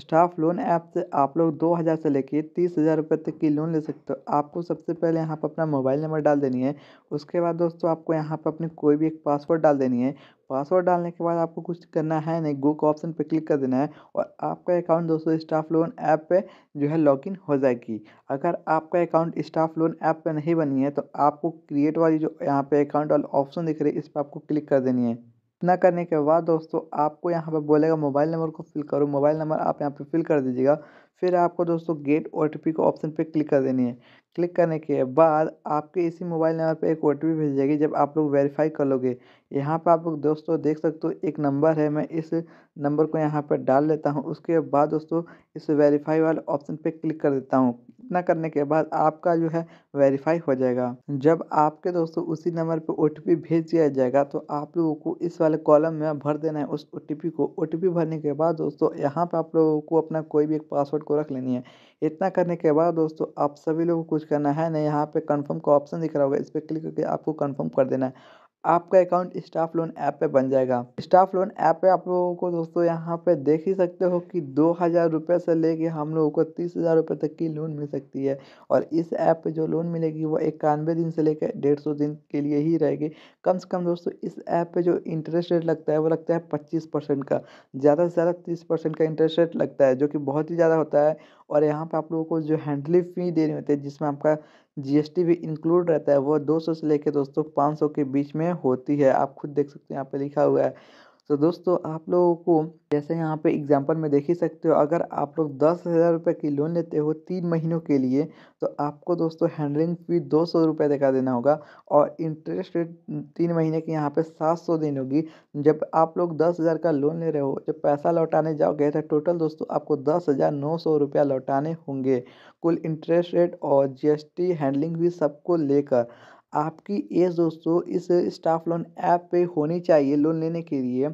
staff loan app से आप लोग दो हज़ार से लेके तीस हज़ार रुपये तक की लोन ले सकते हो आपको सबसे पहले यहाँ पर अपना मोबाइल नंबर डाल देनी है उसके बाद दोस्तों आपको यहाँ पर अपनी कोई भी एक पासवर्ड डाल देनी है पासवर्ड डालने के बाद आपको कुछ करना है नहीं गो का ऑप्शन पर क्लिक कर देना है और आपका अकाउंट दोस्तों स्टाफ लोन ऐप पे जो है लॉगिन हो जाएगी अगर आपका अकाउंट स्टाफ लोन ऐप पे नहीं बनी है तो आपको क्रिएट वाली जो यहाँ पे अकाउंट वाला ऑप्शन दिख रही है इस पर आपको क्लिक कर देनी है इतना करने के बाद दोस्तों आपको यहाँ पर बोलेगा मोबाइल नंबर को फिल करो मोबाइल नंबर आप यहाँ पर फिल कर दीजिएगा फिर आपको दोस्तों गेट ओ को ऑप्शन पे क्लिक कर देनी है क्लिक करने के बाद आपके इसी मोबाइल नंबर पे एक ओ टी भेज जाएगी जब आप लोग वेरीफाई कर लोगे यहाँ पर आप लोग दोस्तों देख सकते हो एक नंबर है मैं इस नंबर को यहाँ पर डाल लेता हूँ उसके बाद दोस्तों इस वेरीफाई वाले ऑप्शन पे क्लिक कर देता हूँ इतना करने के बाद आपका जो है वेरीफाई हो जाएगा जब आपके दोस्तों उसी नंबर पर ओ भेज दिया जाएगा तो आप लोगों को इस वाले कॉलम में भर देना है उस ओ को ओ भरने के बाद दोस्तों यहाँ पर आप लोगों को अपना कोई भी एक पासवर्ड को रख लेनी है इतना करने के बाद दोस्तों आप सभी लोगों को कुछ करना है ना यहाँ पे कंफर्म का ऑप्शन दिख रहा होगा इस पर क्लिक करके आपको कंफर्म कर देना है आपका अकाउंट स्टाफ लोन ऐप पे बन जाएगा स्टाफ लोन ऐप पे आप लोगों को दोस्तों यहाँ पे देख ही सकते हो कि दो हज़ार रुपये से लेके हम लोगों को तीस हज़ार रुपये तक की लोन मिल सकती है और इस ऐप पे जो लोन मिलेगी वो इक्यानवे दिन से लेकर डेढ़ सौ दिन के लिए ही रहेगी कम से कम दोस्तों इस ऐप पर जो इंटरेस्ट रेट लगता है वो लगता है पच्चीस परसेंट का ज़्यादा से ज़्यादा तीस परसेंट का इंटरेस्ट रेट लगता है जो कि बहुत ही ज़्यादा होता है और यहाँ पर आप लोगों को जो हैंडली फ़ी देनी होती है जिसमें आपका जीएसटी भी इंक्लूड रहता है वो दो सौ से लेके दोस्तों पाँच सौ के बीच में होती है आप खुद देख सकते हैं यहाँ पे लिखा हुआ है तो दोस्तों आप लोगों को जैसे यहाँ पे एग्जांपल में देख ही सकते हो अगर आप लोग दस हज़ार रुपये की लोन लेते हो तीन महीनों के लिए तो आपको दोस्तों हैंडलिंग फ़ी दो सौ रुपये देखा देना होगा और इंटरेस्ट रेट तीन महीने के यहाँ पे सात सौ दिन होगी जब आप लोग दस हज़ार का लोन ले रहे हो जब पैसा लौटाने जाओगे तो टोटल दोस्तों आपको दस हज़ार नौ सौ रुपया लौटाने होंगे कुल इंटरेस्ट रेट और जी हैंडलिंग भी सबको लेकर आपकी एज दोस्तों इस स्टाफ लोन ऐप पे होनी चाहिए लोन लेने के लिए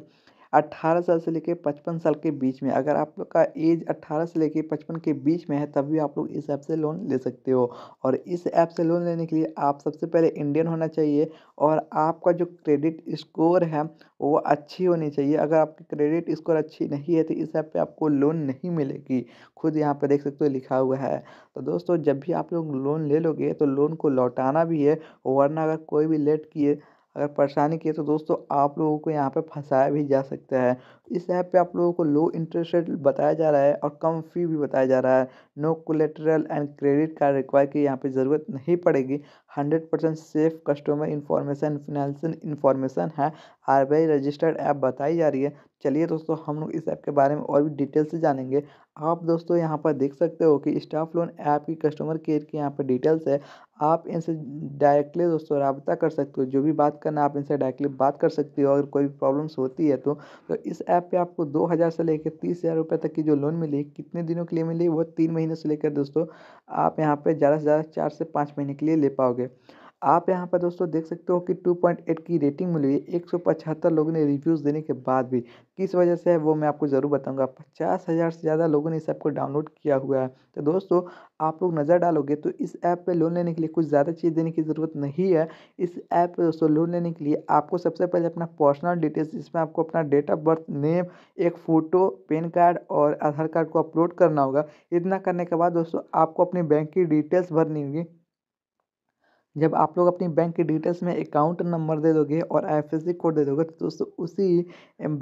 अट्ठारह साल से लेकर पचपन साल के बीच में अगर आप लोग का एज अट्ठारह से लेकर पचपन के बीच में है तब भी आप लोग इस ऐप से लोन ले सकते हो और इस ऐप से लोन लेने के लिए आप सबसे पहले इंडियन होना चाहिए और आपका जो क्रेडिट स्कोर है वो अच्छी होनी चाहिए अगर आपकी क्रेडिट स्कोर अच्छी नहीं है तो इस ऐप पर आपको लोन नहीं मिलेगी खुद यहाँ पर देख सकते हो लिखा हुआ है तो दोस्तों जब भी आप लोग लोन ले लोगे तो लोन को लौटाना भी है वरना अगर कोई भी लेट किए अगर परेशानी की है तो दोस्तों आप लोगों को यहाँ पे फंसाया भी जा सकता है इस ऐप पे आप लोगों को लो इंटरेस्ट रेट बताया जा रहा है और कम फी भी बताया जा रहा है no collateral and credit card require की यहाँ पे ज़रूरत नहीं पड़ेगी hundred percent safe customer information financial information है आई रजिस्टर्ड ऐप बताई जा रही है चलिए दोस्तों हम लोग इस ऐप के बारे में और भी डिटेल से जानेंगे आप दोस्तों यहाँ पर देख सकते हो कि स्टाफ लोन ऐप की कस्टमर केयर की यहाँ पर डिटेल्स है आप इनसे डायरेक्टली दोस्तों रबता कर सकते हो जो भी बात करना आप इनसे डायरेक्टली बात कर सकते हो अगर कोई भी प्रॉब्लम्स होती है तो, तो इस ऐप पे आपको दो हज़ार से लेकर तीस हज़ार रुपये तक की जो लोन मिली कितने दिनों के लिए मिली वो तीन महीने से लेकर दोस्तों आप यहाँ पर ज़्यादा से ज़्यादा चार से पाँच महीने के लिए ले पाओगे आप यहाँ पर दोस्तों देख सकते हो कि 2.8 की रेटिंग मिली हुई एक सौ पचहत्तर लोगों ने रिव्यूज़ देने के बाद भी किस वजह से है वो मैं आपको ज़रूर बताऊंगा पचास हज़ार से ज़्यादा लोगों ने इस ऐप को डाउनलोड किया हुआ है तो दोस्तों आप लोग नज़र डालोगे तो इस ऐप पे लोन लेने के लिए कुछ ज़्यादा चीज़ देने की ज़रूरत नहीं है इस ऐप पर दोस्तों लोन लेने के लिए आपको सबसे पहले अपना पर्सनल डिटेल्स इसमें आपको अपना डेट ऑफ बर्थ नेम एक फ़ोटो पेन कार्ड और आधार कार्ड को अपलोड करना होगा इतना करने के बाद दोस्तों आपको अपनी बैंक की डिटेल्स भरनी होगी जब आप लोग अपनी बैंक की डिटेल्स में अकाउंट नंबर दे दोगे और आई कोड दे दोगे तो दोस्तों उसी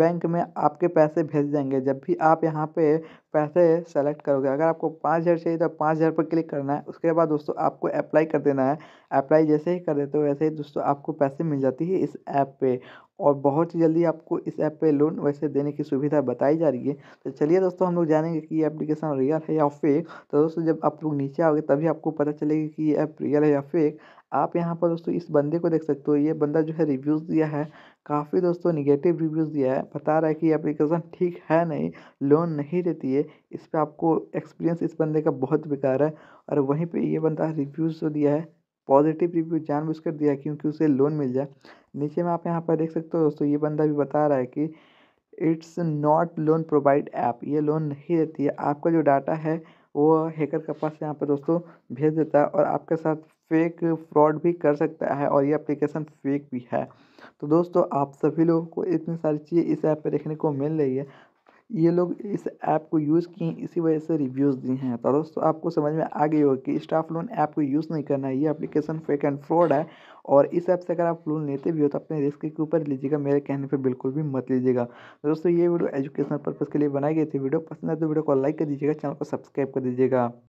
बैंक में आपके पैसे भेज जाएंगे जब भी आप यहाँ पे पैसे सेलेक्ट करोगे अगर आपको पाँच हज़ार चाहिए तो पाँच हज़ार पर क्लिक करना है उसके बाद दोस्तों आपको अप्लाई कर देना है अप्लाई जैसे ही कर देते हो वैसे ही दोस्तों आपको पैसे मिल जाती है इस ऐप पर और बहुत ही जल्दी आपको इस ऐप पे लोन वैसे देने की सुविधा बताई जा रही है तो चलिए दोस्तों हम लोग जानेंगे कि ये एप्लीकेशन रियल है या फेक तो दोस्तों जब आप लोग नीचे आओगे तभी आपको पता चलेगा कि ये ऐप रियल है या फेक आप यहाँ पर दोस्तों इस बंदे को देख सकते हो ये बंदा जो है रिव्यूज़ दिया है काफ़ी दोस्तों निगेटिव रिव्यूज़ दिया है बता रहा है कि एप्लीकेशन ठीक है नहीं लोन नहीं देती है इस पर आपको एक्सपीरियंस इस बंदे का बहुत बेकार है और वहीं पर ये बंदा रिव्यूज़ जो दिया है पॉजिटिव रिव्यू जान बुझ कर दिया क्योंकि उसे लोन मिल जाए नीचे में आप यहाँ पर देख सकते हो दोस्तों ये बंदा भी बता रहा है कि it's not loan provide app ये लोन नहीं देती है आपका जो डाटा है वो हैकर के पास यहाँ पर दोस्तों भेज देता है और आपके साथ फेक फ्रॉड भी कर सकता है और ये एप्लीकेशन फेक भी है तो दोस्तों आप सभी लोगों को इतनी सारी चीज़ें इस ऐप पे देखने को मिल रही है ये लोग इस ऐप को यूज़ किए इसी वजह से रिव्यूज़ दिए हैं तो दोस्तों आपको समझ में आ गई होगी कि स्टाफ लोन ऐप को यूज़ नहीं करना है ये एप्लीकेशन फेक एंड फ्रॉड है और इस ऐप से अगर आप लोन लेते भी हो तो अपने रिस्क के ऊपर लीजिएगा मेरे कहने पे बिल्कुल भी मत लीजिएगा तो दोस्तों ये वीडियो एजुकेशनल पर्पज़ के लिए बनाई गई थी वीडियो पसंद आए तो वीडियो को लाइक कर दीजिएगा चैनल को सब्सक्राइब कर दीजिएगा